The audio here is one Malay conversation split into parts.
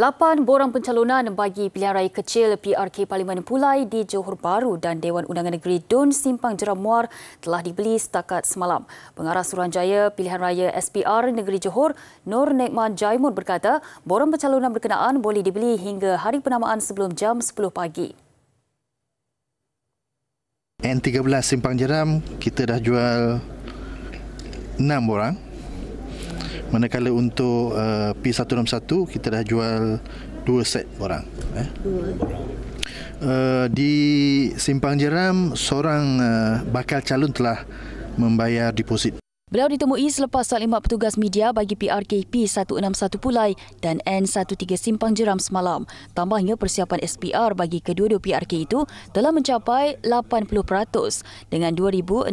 Lapan borang pencalonan bagi pilihan raya kecil PRK Parlimen Pulai di Johor Bahru dan Dewan Undangan Negeri Dun Simpang Jeram Muar telah dibeli setakat semalam. Pengarah Suruhanjaya Pilihan Raya SPR Negeri Johor, Nur Nekman Jaimun berkata, borang pencalonan berkenaan boleh dibeli hingga hari penamaan sebelum jam 10 pagi. N13 Simpang Jeram, kita dah jual enam borang. Manakala untuk uh, P161 kita dah jual dua set orang Eh. Uh, di Simpang Jeram, seorang uh, bakal calon telah membayar deposit Beliau ditemui selepas taklimat petugas media bagi PRKP 161 Pulai dan N13 Simpang Jeram semalam. Tambahnya persiapan SPR bagi kedua-dua PRK itu telah mencapai 80% dengan 2,674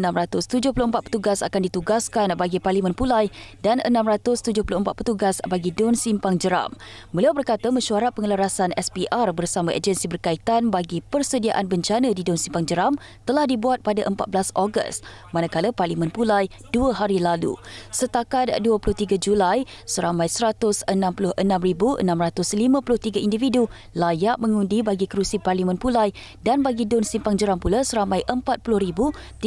petugas akan ditugaskan bagi Parlimen Pulai dan 674 petugas bagi Dun Simpang Jeram. Beliau berkata mesyuarat pengelarasan SPR bersama agensi berkaitan bagi persediaan bencana di Dun Simpang Jeram telah dibuat pada 14 Ogos manakala Parlimen Pulai dua hari hari lalu. Setakat 23 Julai, seramai 166,653 individu layak mengundi bagi kerusi Parlimen Pulai dan bagi Dun Simpang Jeram pula seramai 40,379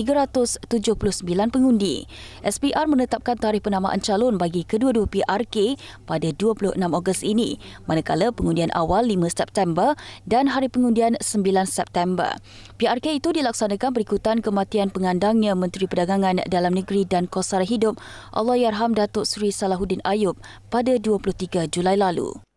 pengundi. SPR menetapkan tarikh penamaan calon bagi kedua-dua PRK pada 26 Ogos ini, manakala pengundian awal 5 September dan hari pengundian 9 September. PRK itu dilaksanakan berikutan kematian pengandangnya Menteri Perdagangan Dalam Negeri dan Kos sara hidup Allahyarham Datuk Seri Salahuddin Ayub pada 23 Julai lalu.